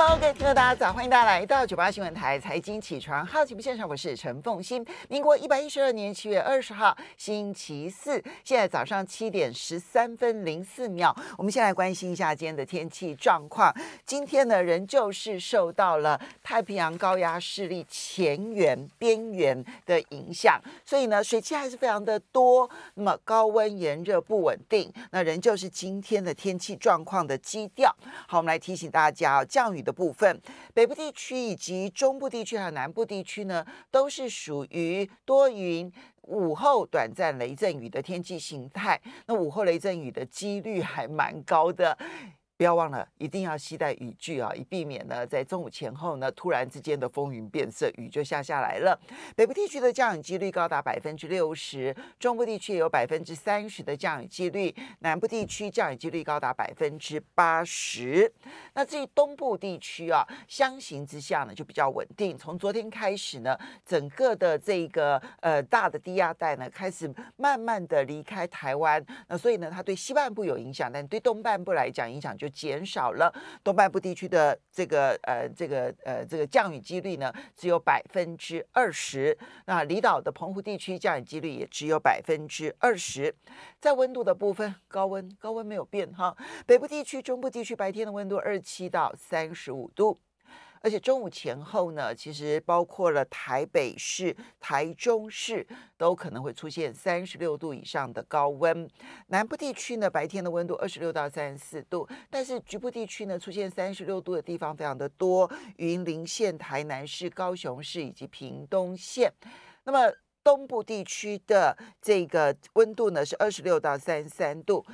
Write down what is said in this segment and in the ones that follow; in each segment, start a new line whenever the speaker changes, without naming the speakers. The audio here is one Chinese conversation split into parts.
Hello，各位听众，大家早，欢迎大家来到九八新闻台财经起床好节目现场，我是陈凤欣。民国一百一十二年七月二十号，星期四，现在早上七点十三分零四秒。我们先来关心一下今天的天气状况。今天呢，仍旧是受到了太平洋高压势力前缘边缘的影响，所以呢，水汽还是非常的多。那么高温炎热不稳定，那仍旧是今天的天气状况的基调。好，我们来提醒大家，降雨。的部分，北部地区以及中部地区和南部地区呢，都是属于多云，午后短暂雷阵雨的天气形态。那午后雷阵雨的几率还蛮高的。不要忘了，一定要携带雨具啊，以避免呢在中午前后呢突然之间的风云变色，雨就下下来了。北部地区的降雨几率高达百分之六十，中部地区有百分之三十的降雨几率，南部地区降雨几率高达百分之八十。那至于东部地区啊，相形之下呢就比较稳定。从昨天开始呢，整个的这个呃大的低压带呢开始慢慢的离开台湾，那所以呢它对西半部有影响，但对东半部来讲影响就。减少了东半部地区的这个呃这个呃这个降雨几率呢，只有百分之二十。那离岛的澎湖地区降雨几率也只有百分之二十。在温度的部分，高温高温没有变哈。北部地区、中部地区白天的温度二七到三十五度。而且中午前后呢，其实包括了台北市、台中市，都可能会出现三十六度以上的高温。南部地区呢，白天的温度二十六到三十四度，但是局部地区呢，出现三十六度的地方非常的多，云林县、台南市、高雄市以及屏东县。那么东部地区的这个温度呢，是二十六到三十三度。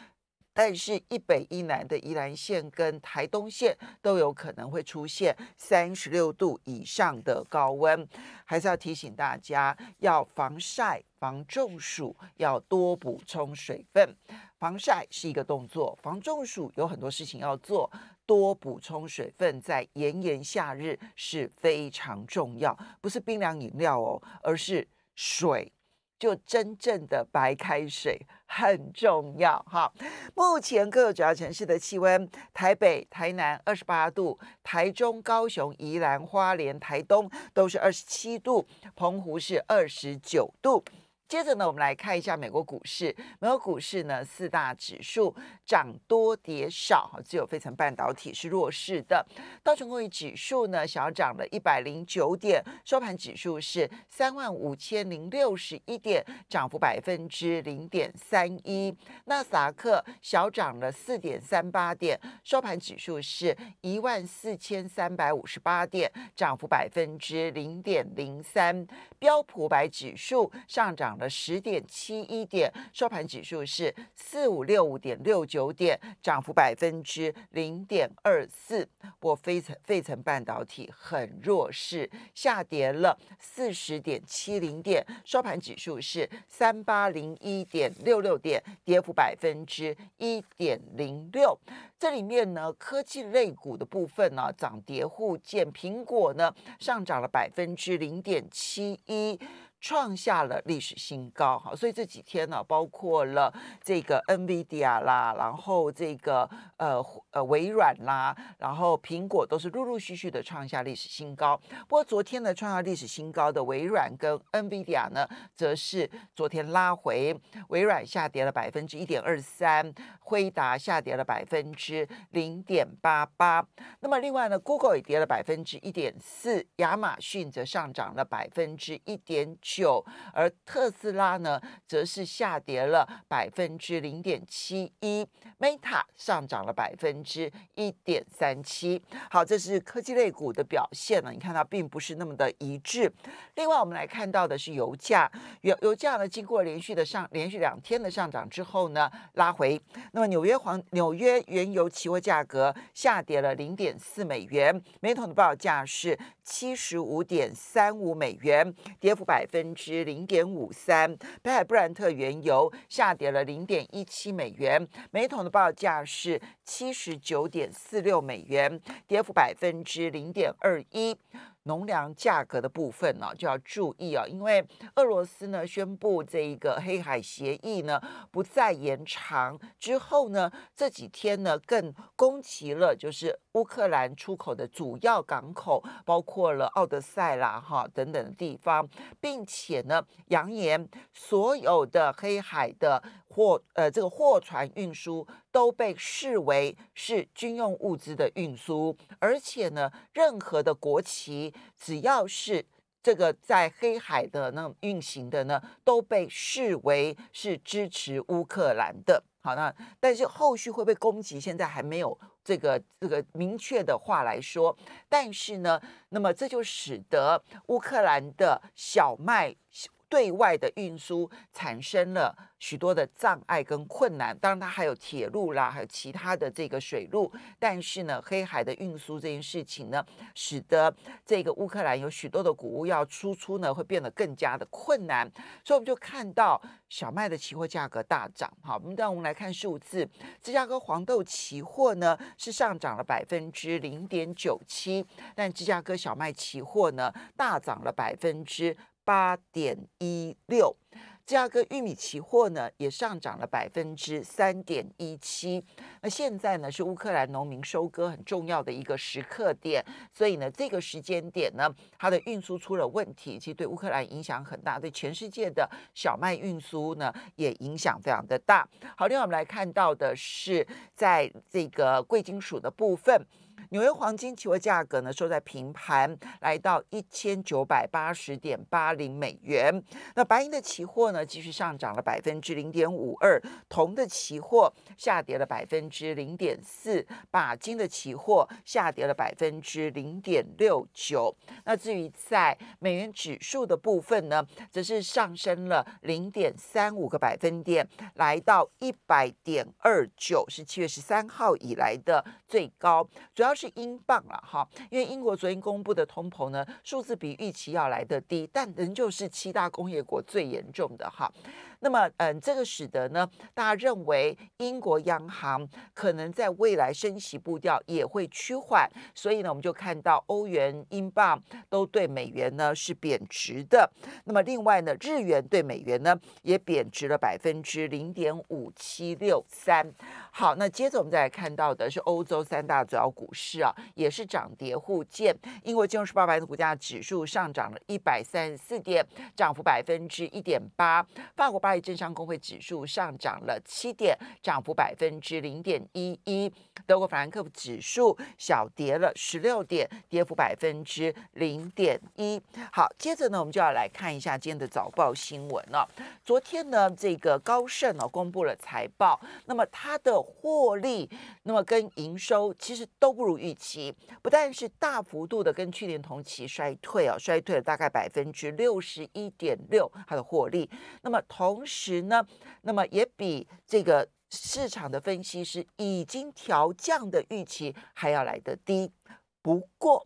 但是，一北一南的宜兰县跟台东县都有可能会出现三十六度以上的高温，还是要提醒大家要防晒、防中暑，要多补充水分。防晒是一个动作，防中暑有很多事情要做，多补充水分在炎炎夏日是非常重要，不是冰凉饮料哦，而是水，就真正的白开水。很重要哈！目前各主要城市的气温：台北、台南二十八度，台中、高雄、宜兰、花莲、台东都是二十七度，澎湖是二十九度。接着呢，我们来看一下美国股市。美国股市呢，四大指数涨多跌少。只有非成半导体是弱势的。道琼工业指数呢小涨了一百零九点，收盘指数是三万五千零六十一点，涨幅百分之零点三一。纳斯达克小涨了四点三八点，收盘指数是一万四千三百五十八点，涨幅百分之零点零三。标普百指数上涨了。十点七一点，收盘指数是四五六五点六九点，涨幅百分之零点二四。我费城费城半导体很弱势，下跌了四十点七零点，收盘指数是三八零一点六六点，跌幅百分之一点零六。这里面呢，科技类股的部分呢，涨跌互见。苹果呢，上涨了百分之零点七一。创下了历史新高，哈，所以这几天呢，包括了这个 NVIDIA 啦，然后这个呃呃微软啦，然后苹果都是陆陆续续的创下历史新高。不过昨天呢，创下历史新高的微软跟 NVIDIA 呢，则是昨天拉回，微软下跌了百分之一点二三，辉达下跌了百分之零点八八。那么另外呢，Google 也跌了百分之一点四，亚马逊则上涨了百分之一点九。九，而特斯拉呢，则是下跌了百分之零点七一，Meta 上涨了百分之一点三七。好，这是科技类股的表现呢，你看到并不是那么的一致。另外，我们来看到的是油价，油油价呢，经过连续的上，连续两天的上涨之后呢，拉回。那么纽约黄，纽约原油期货价格下跌了零点四美元，每桶的报价是。七十五点三五美元，跌幅百分之零点五三。北海布兰特原油下跌了零点一七美元。每桶的报价是。七十九点四六美元，跌幅百分之零点二一。农粮价格的部分呢，就要注意啊，因为俄罗斯呢宣布这一个黑海协议呢不再延长之后呢，这几天呢更攻击了，就是乌克兰出口的主要港口，包括了奥德赛啦、哈等等的地方，并且呢扬言所有的黑海的。货呃，这个货船运输都被视为是军用物资的运输，而且呢，任何的国旗只要是这个在黑海的那运行的呢，都被视为是支持乌克兰的。好，那但是后续会被攻击，现在还没有这个这个明确的话来说，但是呢，那么这就使得乌克兰的小麦。对外的运输产生了许多的障碍跟困难，当然它还有铁路啦，还有其他的这个水路。但是呢，黑海的运输这件事情呢，使得这个乌克兰有许多的谷物要输出呢，会变得更加的困难。所以我们就看到小麦的期货价格大涨。好，我们让我们来看数字：芝加哥黄豆期货呢是上涨了百分之零点九七，但芝加哥小麦期货呢大涨了百分之。八点一六，芝加哥玉米期货呢也上涨了百分之三点一七。那现在呢是乌克兰农民收割很重要的一个时刻点，所以呢这个时间点呢它的运输出了问题，其实对乌克兰影响很大，对全世界的小麦运输呢也影响非常的大。好，另外我们来看到的是在这个贵金属的部分。纽约黄金期货价格呢收在平盘，来到一千九百八十点八零美元。那白银的期货呢继续上涨了百分之零点五二，铜的期货下跌了百分之零点四，钯金的期货下跌了百分之零点六九。那至于在美元指数的部分呢，则是上升了零点三五个百分点，来到一百点二九，是七月十三号以来的最高，主要是。英镑了哈，因为英国昨天公布的通膨呢，数字比预期要来的低，但仍旧是七大工业国最严重的哈。那么，嗯，这个使得呢，大家认为英国央行可能在未来升息步调也会趋缓，所以呢，我们就看到欧元、英镑都对美元呢是贬值的。那么，另外呢，日元对美元呢也贬值了百分之零点五七六三。好，那接着我们再来看到的是欧洲三大主要股市啊，也是涨跌互见。英国金融时报白的股价指数上涨了一百三十四点，涨幅百分之一点八。法国八。在政商工会指数上涨了七点，涨幅百分之零点一一。德国法兰克福指数小跌了十六点，跌幅百分之零点一。好，接着呢，我们就要来看一下今天的早报新闻了。昨天呢，这个高盛哦公布了财报，那么它的获利，那么跟营收其实都不如预期，不但是大幅度的跟去年同期衰退哦，衰退了大概百分之六十一点六，它的获利，那么投。同时呢，那么也比这个市场的分析师已经调降的预期还要来得低。不过，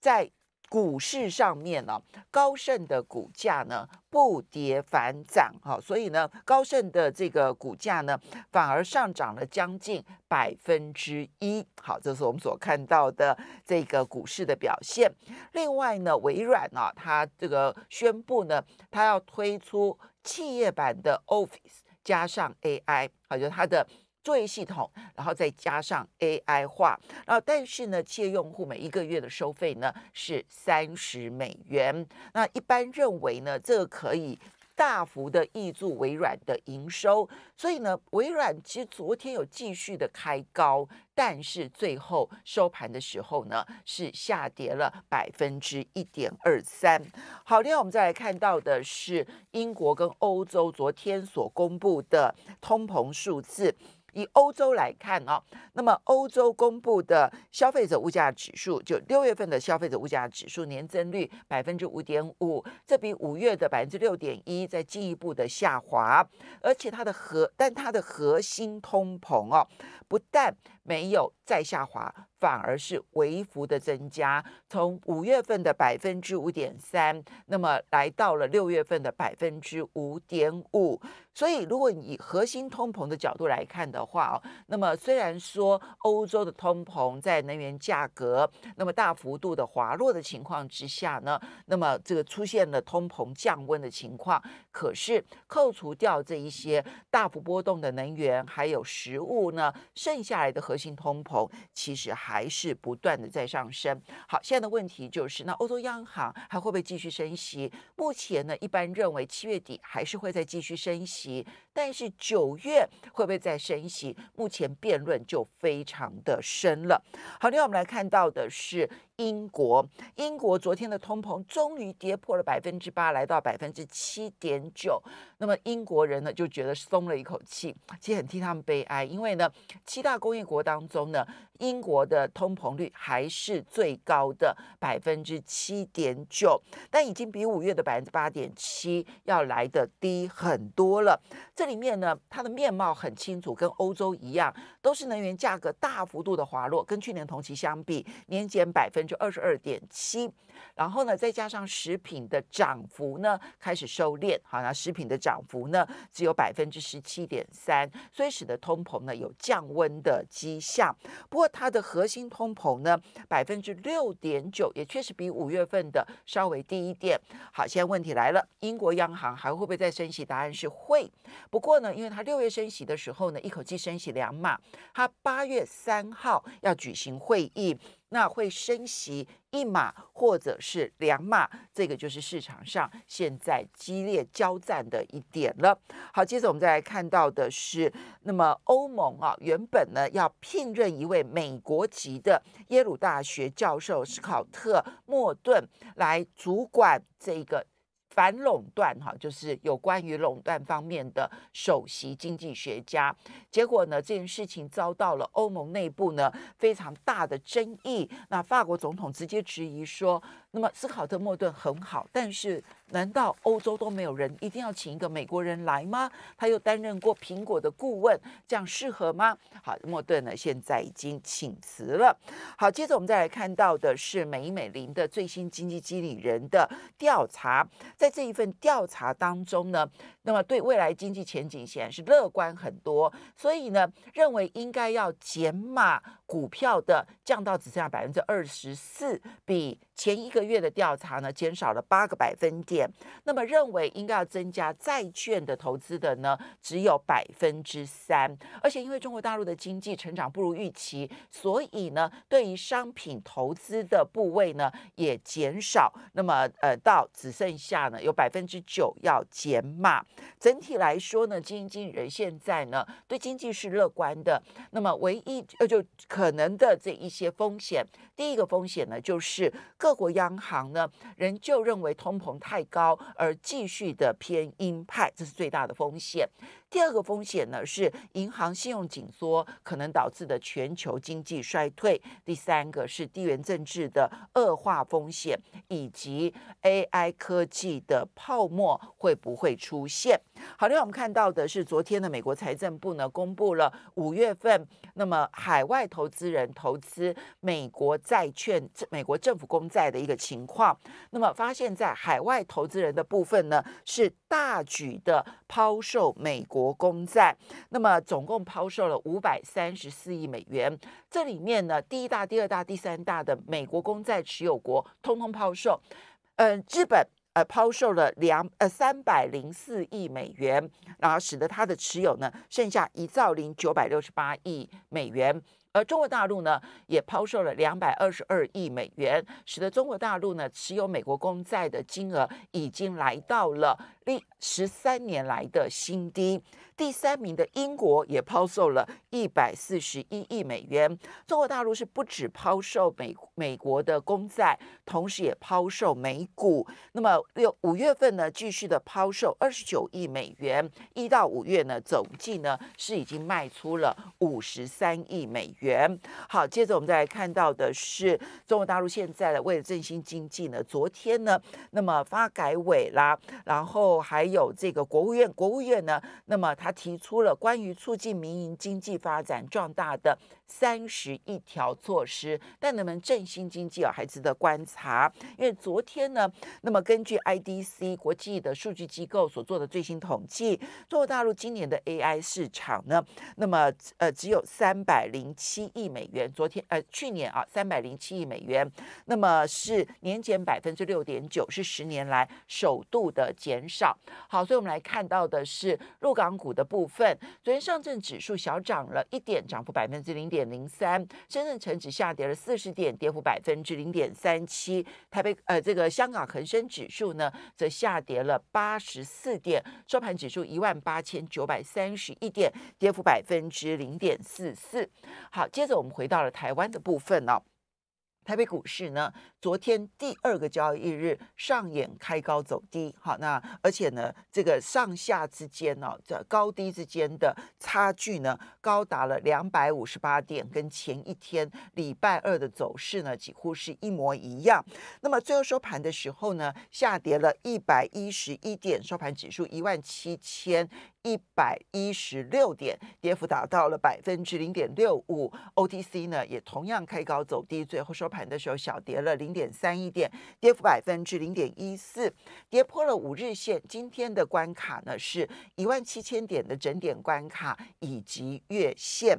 在股市上面呢，高盛的股价呢不跌反涨哈，所以呢，高盛的这个股价呢反而上涨了将近百分之一，好，这是我们所看到的这个股市的表现。另外呢，微软啊，它这个宣布呢，它要推出企业版的 Office 加上 AI，好，就是它的。作业系统，然后再加上 AI 化，然后但是呢，借用户每一个月的收费呢是三十美元。那一般认为呢，这个可以大幅的挹注微软的营收。所以呢，微软其实昨天有继续的开高，但是最后收盘的时候呢，是下跌了百分之一点二三。好，另外我们再来看到的是英国跟欧洲昨天所公布的通膨数字。以欧洲来看哦，那么欧洲公布的消费者物价指数，就六月份的消费者物价指数年增率百分之五点五，这比五月的百分之六点一在进一步的下滑，而且它的核，但它的核心通膨哦，不但没有再下滑。反而是微幅的增加，从五月份的百分之五点三，那么来到了六月份的百分之五点五。所以，如果以核心通膨的角度来看的话，那么虽然说欧洲的通膨在能源价格那么大幅度的滑落的情况之下呢，那么这个出现了通膨降温的情况，可是扣除掉这一些大幅波动的能源还有食物呢，剩下来的核心通膨其实还。还是不断的在上升。好，现在的问题就是，那欧洲央行还会不会继续升息？目前呢，一般认为七月底还是会再继续升息，但是九月会不会再升息？目前辩论就非常的深了。好，另外我们来看到的是。英国，英国昨天的通膨终于跌破了百分之八，来到百分之七点九。那么英国人呢就觉得松了一口气，其实很替他们悲哀，因为呢，七大工业国当中呢，英国的通膨率还是最高的百分之七点九，但已经比五月的百分之八点七要来的低很多了。这里面呢，它的面貌很清楚，跟欧洲一样，都是能源价格大幅度的滑落，跟去年同期相比，年减百分。就二十二点七，然后呢，再加上食品的涨幅呢，开始收敛。好，那食品的涨幅呢，只有百分之十七点三，所以使得通膨呢有降温的迹象。不过它的核心通膨呢，百分之六点九，也确实比五月份的稍微低一点。好，现在问题来了，英国央行还会不会再升息？答案是会。不过呢，因为它六月升息的时候呢，一口气升息两码，它八月三号要举行会议。那会升息一码或者是两码，这个就是市场上现在激烈交战的一点了。好，接着我们再来看到的是，那么欧盟啊，原本呢要聘任一位美国籍的耶鲁大学教授斯考特·莫顿来主管这个。反垄断，哈，就是有关于垄断方面的首席经济学家。结果呢，这件事情遭到了欧盟内部呢非常大的争议。那法国总统直接质疑说。那么斯考特·莫顿很好，但是难道欧洲都没有人一定要请一个美国人来吗？他又担任过苹果的顾问，这样适合吗？好，莫顿呢现在已经请辞了。好，接着我们再来看到的是美美林的最新经济经理人的调查，在这一份调查当中呢，那么对未来经济前景显然是乐观很多，所以呢认为应该要减码。股票的降到只剩下百分之二十四，比前一个月的调查呢减少了八个百分点。那么认为应该要增加债券的投资的呢，只有百分之三。而且因为中国大陆的经济成长不如预期，所以呢，对于商品投资的部位呢也减少。那么呃，到只剩下呢有百分之九要减码。整体来说呢，基金经理人现在呢对经济是乐观的。那么唯一呃就可。可能的这一些风险，第一个风险呢，就是各国央行呢仍旧认为通膨太高而继续的偏鹰派，这是最大的风险。第二个风险呢是银行信用紧缩可能导致的全球经济衰退。第三个是地缘政治的恶化风险，以及 AI 科技的泡沫会不会出现？好另外我们看到的是昨天的美国财政部呢公布了五月份那么海外投。资人投资美国债券、美国政府公债的一个情况。那么，发现，在海外投资人的部分呢，是大举的抛售美国公债。那么，总共抛售了五百三十四亿美元。这里面呢，第一大、第二大、第三大的美国公债持有国，通通抛售。嗯，日本呃抛售了两呃三百零四亿美元，然后使得它的持有呢，剩下一兆零九百六十八亿美元。而中国大陆呢，也抛售了两百二十二亿美元，使得中国大陆呢持有美国公债的金额已经来到了。历十三年来的新低，第三名的英国也抛售了一百四十一亿美元。中国大陆是不止抛售美美国的公债，同时也抛售美股。那么六五月份呢，继续的抛售二十九亿美元。一到五月呢，总计呢是已经卖出了五十三亿美元。好，接着我们再来看到的是中国大陆现在为了振兴经济呢，昨天呢，那么发改委啦，然后。还有这个国务院，国务院呢，那么他提出了关于促进民营经济发展壮大的三十一条措施，但能不能振兴经济啊，还值得观察。因为昨天呢，那么根据 IDC 国际的数据机构所做的最新统计，中国大陆今年的 AI 市场呢，那么呃只有三百零七亿美元，昨天呃去年啊三百零七亿美元，那么是年减百分之六点九，是十年来首度的减少。好，所以我们来看到的是入港股的部分。昨天上证指数小涨了一点，涨幅百分之零点零三；，深圳成指下跌了四十点，跌幅百分之零点三七；，台北呃，这个香港恒生指数呢，则下跌了八十四点，收盘指数一万八千九百三十一点，跌幅百分之零点四四。好，接着我们回到了台湾的部分呢，台北股市呢。昨天第二个交易日上演开高走低，好，那而且呢，这个上下之间哦，这高低之间的差距呢，高达了两百五十八点，跟前一天礼拜二的走势呢几乎是一模一样。那么最后收盘的时候呢，下跌了一百一十一点，收盘指数一万七千一百一十六点，跌幅达到了百分之零点六五。OTC 呢，也同样开高走低，最后收盘的时候小跌了零。点三一点，跌幅百分之零点一四，跌破了五日线。今天的关卡呢，是一万七千点的整点关卡以及月线。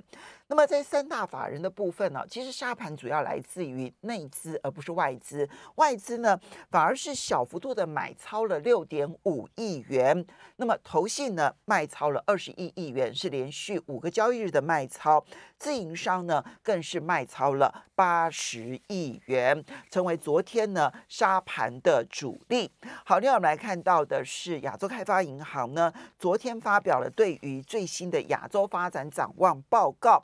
那么在三大法人的部分呢，其实沙盘主要来自于内资，而不是外资。外资呢反而是小幅度的买超了六点五亿元。那么投信呢卖超了二十亿亿元，是连续五个交易日的卖超。自营商呢更是卖超了八十亿元，成为昨天呢沙盘的主力。好，另外我们来看到的是亚洲开发银行呢，昨天发表了对于最新的亚洲发展展望报告。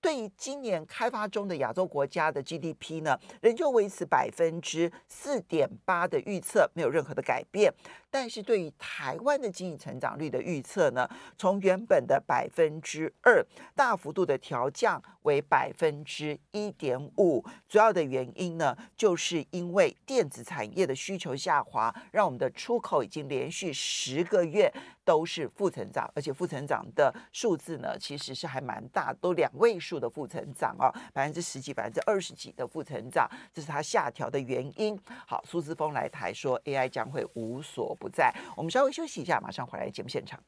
对于今年开发中的亚洲国家的 GDP 呢，仍旧维持百分之四点八的预测，没有任何的改变。但是对于台湾的经济成长率的预测呢，从原本的百分之二大幅度的调降为百分之一点五。主要的原因呢，就是因为电子产业的需求下滑，让我们的出口已经连续十个月都是负成长，而且负成长的数字呢，其实是还蛮大，都两位数。数的负成长啊，百分之十几、百分之二十几的负成长，这是它下调的原因。好，苏志峰来台说，AI 将会无所不在。我们稍微休息一下，马上回来节目现场。